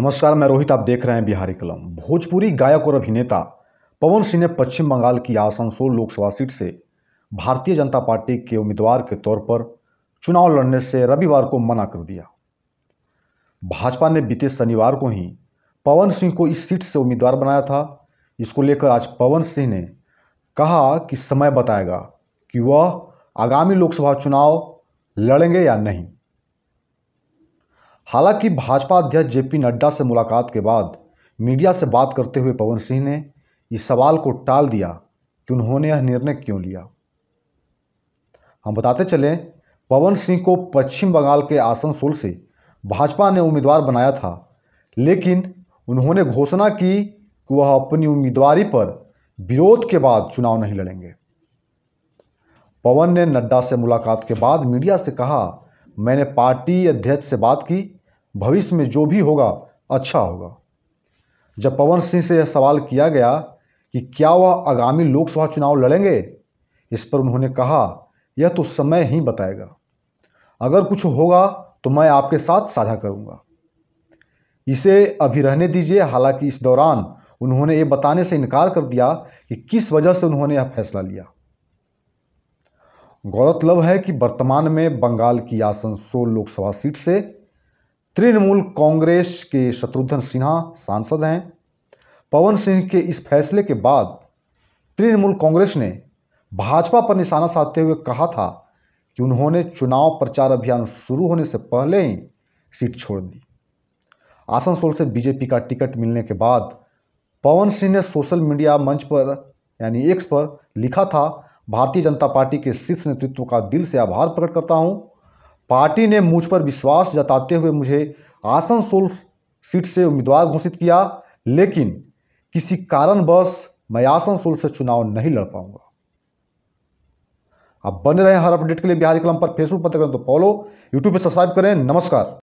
नमस्कार मैं रोहित आप देख रहे हैं बिहारी कलम भोजपुरी गायक और अभिनेता पवन सिंह ने पश्चिम बंगाल की आसनसोल लोकसभा सीट से भारतीय जनता पार्टी के उम्मीदवार के तौर पर चुनाव लड़ने से रविवार को मना कर दिया भाजपा ने बीते शनिवार को ही पवन सिंह को इस सीट से उम्मीदवार बनाया था इसको लेकर आज पवन सिंह ने कहा कि समय बताएगा कि वह आगामी लोकसभा चुनाव लड़ेंगे या नहीं हालांकि भाजपा अध्यक्ष जेपी नड्डा से मुलाकात के बाद मीडिया से बात करते हुए पवन सिंह ने इस सवाल को टाल दिया कि उन्होंने यह निर्णय क्यों लिया हम बताते चलें पवन सिंह को पश्चिम बंगाल के आसनसोल से भाजपा ने उम्मीदवार बनाया था लेकिन उन्होंने घोषणा की कि वह अपनी उम्मीदवारी पर विरोध के बाद चुनाव नहीं लड़ेंगे पवन ने नड्डा से मुलाकात के बाद मीडिया से कहा मैंने पार्टी अध्यक्ष से बात की भविष्य में जो भी होगा अच्छा होगा जब पवन सिंह से यह सवाल किया गया कि क्या वह आगामी लोकसभा चुनाव लड़ेंगे इस पर उन्होंने कहा यह तो समय ही बताएगा अगर कुछ होगा तो मैं आपके साथ साझा करूंगा इसे अभी रहने दीजिए हालांकि इस दौरान उन्होंने ये बताने से इनकार कर दिया कि किस वजह से उन्होंने यह फैसला लिया गौरतलब है कि वर्तमान में बंगाल की आसनसोल लोकसभा सीट से तृणमूल कांग्रेस के शत्रुघ्न सिन्हा सांसद हैं पवन सिंह के इस फैसले के बाद तृणमूल कांग्रेस ने भाजपा पर निशाना साधते हुए कहा था कि उन्होंने चुनाव प्रचार अभियान शुरू होने से पहले ही सीट छोड़ दी आसनसोल से बीजेपी का टिकट मिलने के बाद पवन सिंह ने सोशल मीडिया मंच पर यानी एक्स पर लिखा था भारतीय जनता पार्टी के शीर्ष नेतृत्व का दिल से आभार प्रकट करता हूं पार्टी ने मुझ पर विश्वास जताते हुए मुझे आसनसोल सीट से उम्मीदवार घोषित किया लेकिन किसी कारणवश मैं आसनसोल से चुनाव नहीं लड़ पाऊंगा आप बने रहे हर अपडेट के लिए बिहार कलम पर फेसबुक पर तक तो फॉलो यूट्यूब पर सब्सक्राइब करें नमस्कार